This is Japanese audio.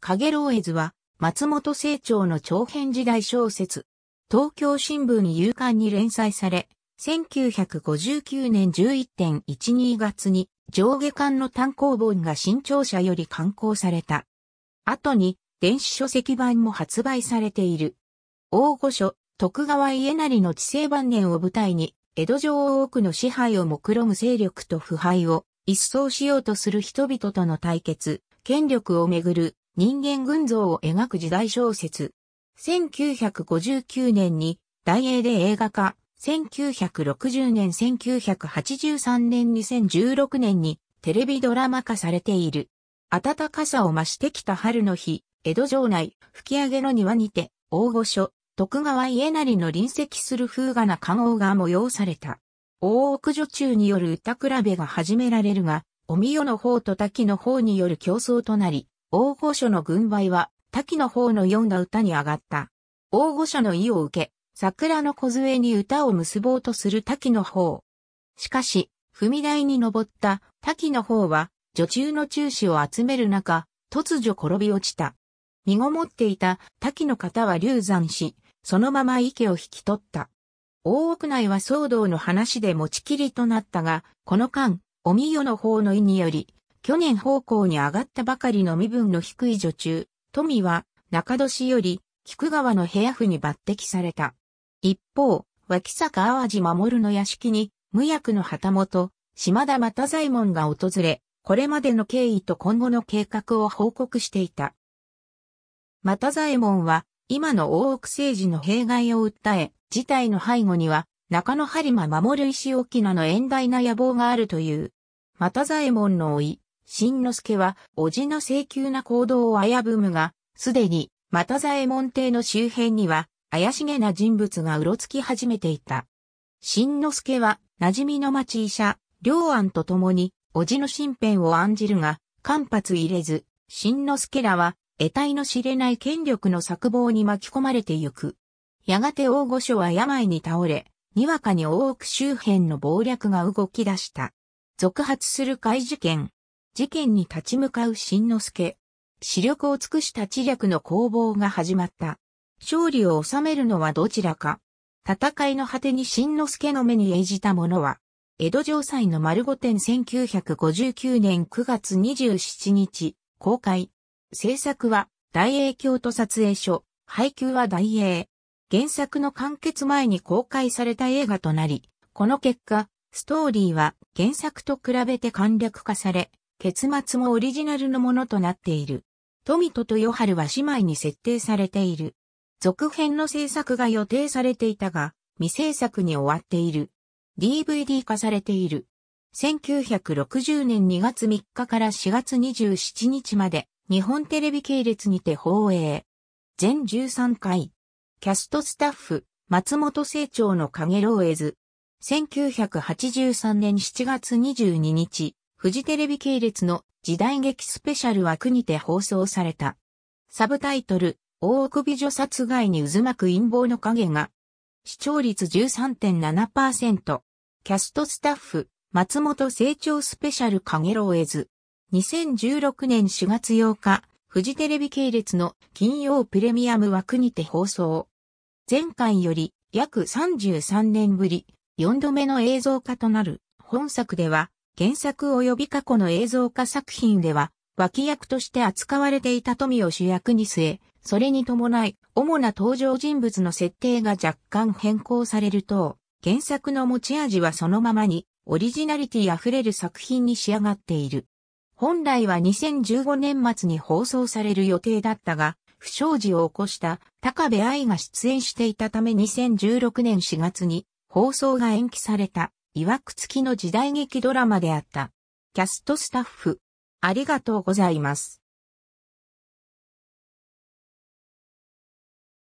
影老ロ図は、松本清張の長編時代小説、東京新聞夕刊に連載され、1959年11.12月に上下巻の単行本が新潮社より刊行された。後に電子書籍版も発売されている。大御所、徳川家成の治世晩年を舞台に、江戸城多くの支配を目論む勢力と腐敗を一掃しようとする人々との対決、権力をめぐる人間群像を描く時代小説。1959年に大英で映画化、1960年、1983年、2016年にテレビドラマ化されている。暖かさを増してきた春の日、江戸城内、吹き上げの庭にて、大御所、徳川家成の臨席する風雅な観王が催された。大奥女中による歌比べが始められるが、おみよの方と滝の方による競争となり、大御所の軍配は、滝の方の読んだ歌に上がった。大御所の意を受け、桜の梢に歌を結ぼうとする滝の方。しかし、踏み台に登った滝の方は、女中の中止を集める中、突如転び落ちた。身ごもっていた滝の方は流産し、そのまま池を引き取った。大奥内は騒動の話で持ちきりとなったが、この間、おみよの方の意により、去年方向に上がったばかりの身分の低い女中、富は中年より菊川の部屋府に抜擢された。一方、脇坂淡路守の屋敷に無役の旗本、島田又左衛門が訪れ、これまでの経緯と今後の計画を報告していた。又左衛門は、今の大奥政治の弊害を訴え、事態の背後には、中野播磨守石沖縄の遠大な野望があるという。又左衛門の老い、新之助は、叔父の請求な行動を危ぶむが、すでに、又左衛門邸の周辺には、怪しげな人物がうろつき始めていた。新之助は、馴染みの町医者、両安と共に、叔父の身辺を案じるが、間髪入れず、新之助らは、得体の知れない権力の策謀に巻き込まれてゆく。やがて大御所は病に倒れ、にわかに大奥周辺の謀略が動き出した。続発する怪事件、事件に立ち向かう新之助。視力を尽くした知略の攻防が始まった。勝利を収めるのはどちらか。戦いの果てに新之助の目に演じたものは、江戸城西の丸御殿1959年9月27日、公開。制作は、大英京都撮影所、配給は大英。原作の完結前に公開された映画となり、この結果、ストーリーは原作と比べて簡略化され、結末もオリジナルのものとなっている。富と与春は姉妹に設定されている。続編の制作が予定されていたが、未制作に終わっている。DVD 化されている。1960年2月3日から4月27日まで、日本テレビ系列にて放映。全13回。キャストスタッフ、松本清張の影ローエズ。1983年7月22日、フジテレビ系列の時代劇スペシャル枠にて放送された。サブタイトル、大奥美女殺害に渦巻く陰謀の影が、視聴率13.7%、キャストスタッフ、松本成長スペシャル影ローエズ。2016年4月8日、フジテレビ系列の金曜プレミアム枠にて放送。前回より約33年ぶり、4度目の映像化となる本作では、原作及び過去の映像化作品では、脇役として扱われていた富を主役に据え、それに伴い、主な登場人物の設定が若干変更されると、原作の持ち味はそのままに、オリジナリティ溢れる作品に仕上がっている。本来は2015年末に放送される予定だったが、不祥事を起こした高部愛が出演していたため2016年4月に放送が延期された。いわくつきの時代劇ドラマであった。キャストスタッフ、ありがとうございます。